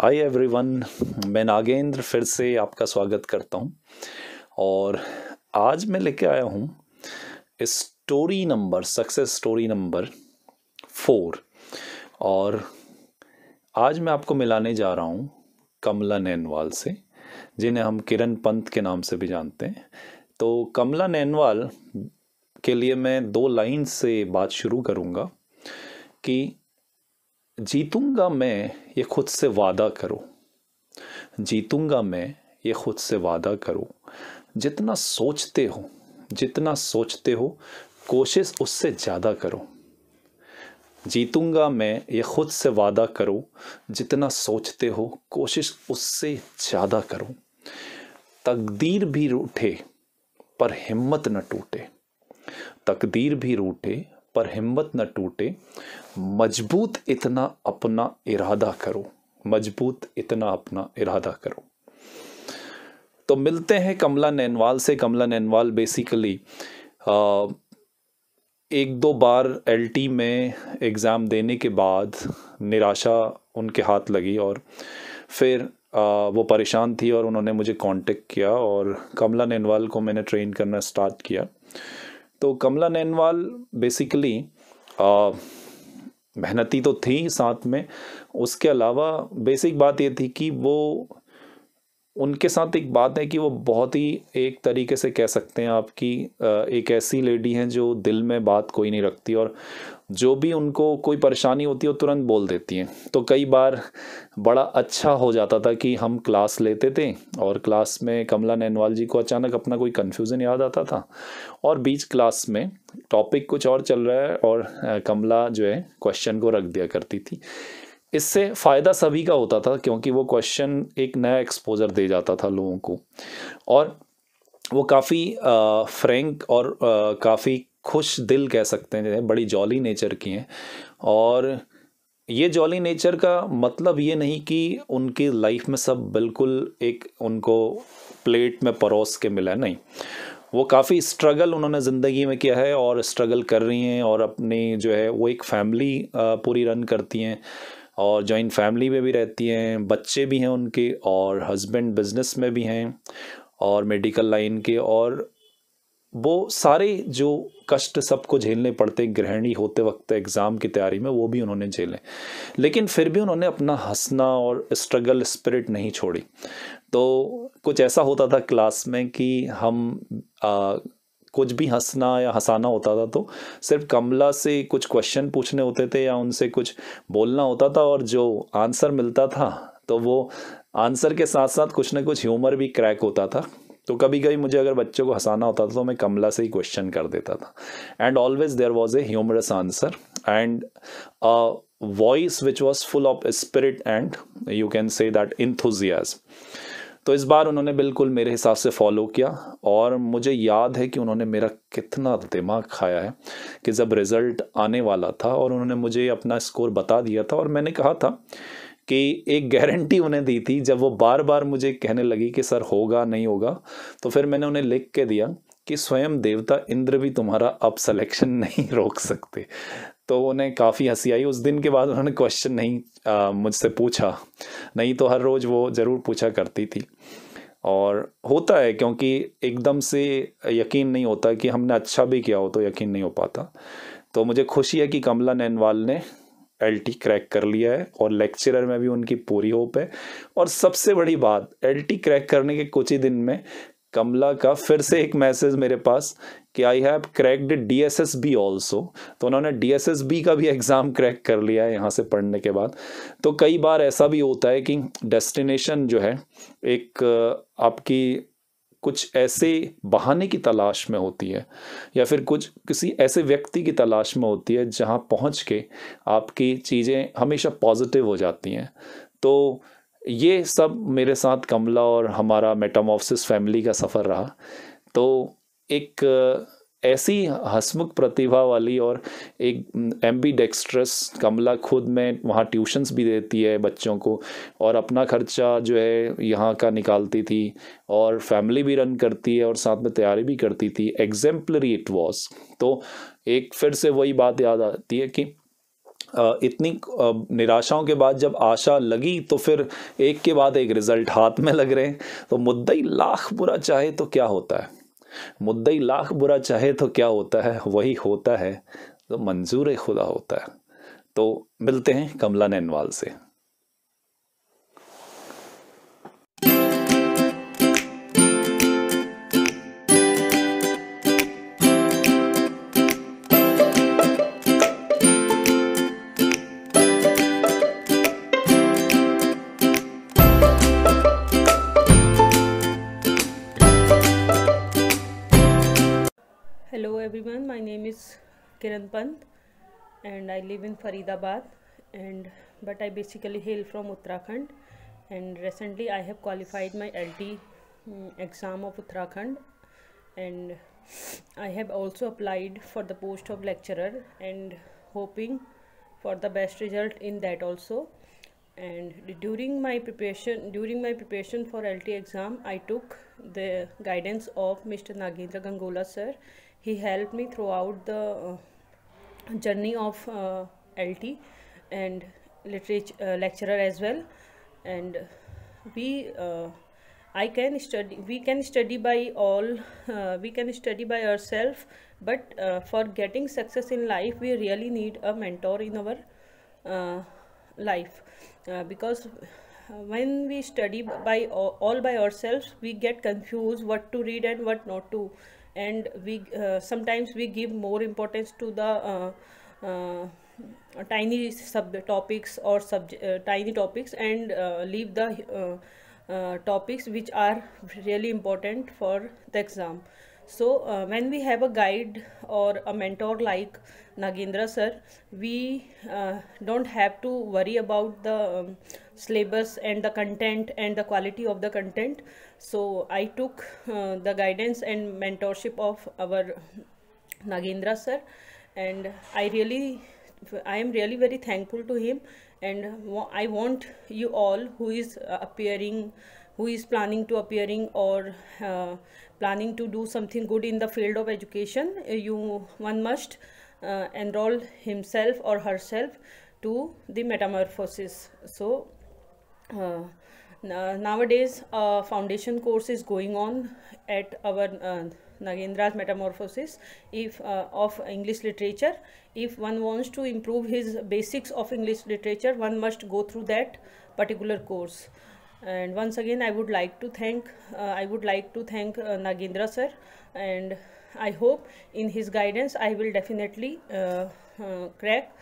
Hi everyone मैं नागेंद्र फिर से आपका स्वागत करता हूं और आज मैं लेके आया हूं story number success story number four और आज मैं आपको मिलाने जा रहा हूं कमला नैनवाल से जिन्हें हम किरण पंत के नाम से भी जानते हैं तो कमला नैनवाल के लिए मैं दो लाइन से बात शुरू करूंगा कि जीतूंगा मैं ये खुद से वादा करो जीतूंगा मैं ये खुद से वादा करो जितना सोचते हो जितना सोचते हो कोशिश उससे ज़्यादा करो जीतूंगा मैं ये खुद से वादा करो जितना सोचते हो कोशिश उससे ज़्यादा करो तकदीर भी रूठे पर हिम्मत न टूटे तकदीर भी रूठे पर हिम्मत न टूटे मजबूत इतना अपना इरादा करो मजबूत इतना अपना इरादा करो तो मिलते हैं कमला नैनवाल से कमला नैनवाल बेसिकली आ, एक दो बार एलटी में एग्ज़ाम देने के बाद निराशा उनके हाथ लगी और फिर आ, वो परेशान थी और उन्होंने मुझे कांटेक्ट किया और कमला नैनवाल को मैंने ट्रेन करना स्टार्ट किया तो कमला नैनवाल बेसिकली मेहनती तो थी साथ में उसके अलावा बेसिक बात ये थी कि वो उनके साथ एक बात है कि वो बहुत ही एक तरीके से कह सकते हैं आपकी एक ऐसी लेडी हैं जो दिल में बात कोई नहीं रखती और जो भी उनको कोई परेशानी होती है वो तुरंत बोल देती हैं तो कई बार बड़ा अच्छा हो जाता था कि हम क्लास लेते थे और क्लास में कमला नैनवाल जी को अचानक अपना कोई कन्फ्यूज़न याद आता था और बीच क्लास में टॉपिक कुछ और चल रहा है और कमला जो है क्वेश्चन को रख दिया करती थी इससे फ़ायदा सभी का होता था क्योंकि वो क्वेश्चन एक नया एक्सपोजर दे जाता था लोगों को और वो काफ़ी फ्रेंक और काफ़ी खुश दिल कह सकते हैं बड़ी जॉली नेचर की हैं और ये जॉली नेचर का मतलब ये नहीं कि उनकी लाइफ में सब बिल्कुल एक उनको प्लेट में परोस के मिला नहीं वो काफ़ी स्ट्रगल उन्होंने ज़िंदगी में किया है और स्ट्रगल कर रही हैं और अपनी जो है वो एक फैमिली पूरी रन करती हैं और जॉइंट फैमिली में भी रहती हैं बच्चे भी हैं उनके और हस्बैंड बिजनेस में भी हैं और मेडिकल लाइन के और वो सारे जो कष्ट सबको झेलने पड़ते गृहिणी होते वक्त एग्ज़ाम की तैयारी में वो भी उन्होंने झेले लेकिन फिर भी उन्होंने अपना हंसना और स्ट्रगल स्पिरिट नहीं छोड़ी तो कुछ ऐसा होता था क्लास में कि हम आ, कुछ भी हंसना या हंसाना होता था तो सिर्फ कमला से कुछ क्वेश्चन पूछने होते थे या उनसे कुछ बोलना होता था और जो आंसर मिलता था तो वो आंसर के साथ साथ कुछ ना कुछ ह्यूमर भी क्रैक होता था तो कभी कभी मुझे अगर बच्चों को हंसाना होता था तो मैं कमला से ही क्वेश्चन कर देता था and always there was a humorous answer and a voice which was full of spirit and you can say that enthusiasm तो इस बार उन्होंने बिल्कुल मेरे हिसाब से फॉलो किया और मुझे याद है कि उन्होंने मेरा कितना दिमाग खाया है कि जब रिज़ल्ट आने वाला था और उन्होंने मुझे अपना स्कोर बता दिया था और मैंने कहा था कि एक गारंटी उन्हें दी थी जब वो बार बार मुझे कहने लगी कि सर होगा नहीं होगा तो फिर मैंने उन्हें लिख के दिया कि स्वयं देवता इंद्र भी तुम्हारा अब सिलेक्शन नहीं रोक सकते तो उन्हें काफ़ी हंसी आई उस दिन के बाद उन्होंने क्वेश्चन नहीं मुझसे पूछा नहीं तो हर रोज़ वो ज़रूर पूछा करती थी और होता है क्योंकि एकदम से यकीन नहीं होता कि हमने अच्छा भी किया हो तो यकीन नहीं हो पाता तो मुझे खुशी है कि कमला नैनवाल ने एल क्रैक कर लिया है और लेक्चरर में भी उनकी पूरी होप है और सबसे बड़ी बात एल क्रैक करने के कुछ ही दिन में कमला का फिर से एक मैसेज मेरे पास कि I have cracked D S S B also तो उन्होंने डी एस एस बी का भी एग्ज़ाम क्रैक कर लिया है यहाँ से पढ़ने के बाद तो कई बार ऐसा भी होता है कि डेस्टिनेशन जो है एक आपकी कुछ ऐसे बहाने की तलाश में होती है या फिर कुछ किसी ऐसे व्यक्ति की तलाश में होती है जहाँ पहुँच के आपकी चीज़ें हमेशा पॉजिटिव हो जाती हैं तो ये सब मेरे साथ कमला और हमारा मेटामोफसिस फैमिली का सफ़र रहा तो एक ऐसी हसमुख प्रतिभा वाली और एक एम बी डेक्स्ट्रस कमला खुद में वहाँ ट्यूशन्स भी देती है बच्चों को और अपना खर्चा जो है यहाँ का निकालती थी और फैमिली भी रन करती है और साथ में तैयारी भी करती थी एग्जेम्पलरी इट वॉज तो एक फिर से वही बात याद आती है कि इतनी निराशाओं के बाद जब आशा लगी तो फिर एक के बाद एक रिज़ल्ट हाथ में लग रहे हैं तो मुद्दई लाख बुरा चाहे तो क्या होता है मुद्दई लाख बुरा चाहे तो क्या होता है वही होता है तो मंजूर खुदा होता है तो मिलते हैं कमला नैनवाल से everyone, my name is Kiran Pant and I live in Faridabad and but I basically hail from Uttarakhand and recently I have qualified my LT um, mm, exam of Uttarakhand and I have also applied for the post of lecturer and hoping for the best result in that also and during my preparation during my preparation for LT exam I took the guidance of Mr. Nagendra Gangola sir he helped me throughout the uh, journey of uh, LT and literature uh, lecturer as well and we I can study we can study by all uh, we can study by ourselves but uh, for getting success in life we really need a mentor in our uh, life because when we study by all by ourselves we get confused what to read and what not to and we uh, sometimes we give more importance to the uh, uh tiny sub topics or sub uh, tiny topics and uh, leave the topics which are really important for the exam so when we have a guide or a mentor like nagendra sir we don't have to worry about the um, syllabus and the content and the quality of the content so i took uh, the guidance and mentorship of our nagendra sir and i really i am really very thankful to him and i want you all who is uh, appearing who is planning to appearing or uh, planning to do something good in the field of education uh, you one must uh, enroll himself or herself to the metamorphosis so uh, nowadays a foundation course is going on at our uh, Nagendra's Metamorphosis if uh, of English literature. If one wants to improve his basics of English literature, one must go through that particular course. And once again, I would like to thank uh, I would like to thank uh, Nagendra sir, and I hope in his guidance I will definitely uh, uh, crack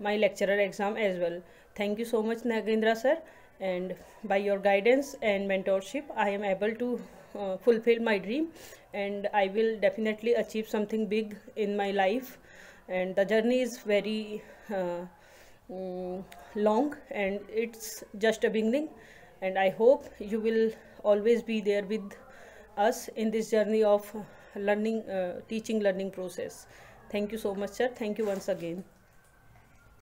my lecturer exam as well. Thank you so much, Nagendra sir and by your guidance and mentorship i am able to uh, fulfill my dream and i will definitely achieve something big in my life and the journey is very uh, mm, long and it's just a beginning and i hope you will always be there with us in this journey of learning uh, teaching learning process thank you so much sir thank you once again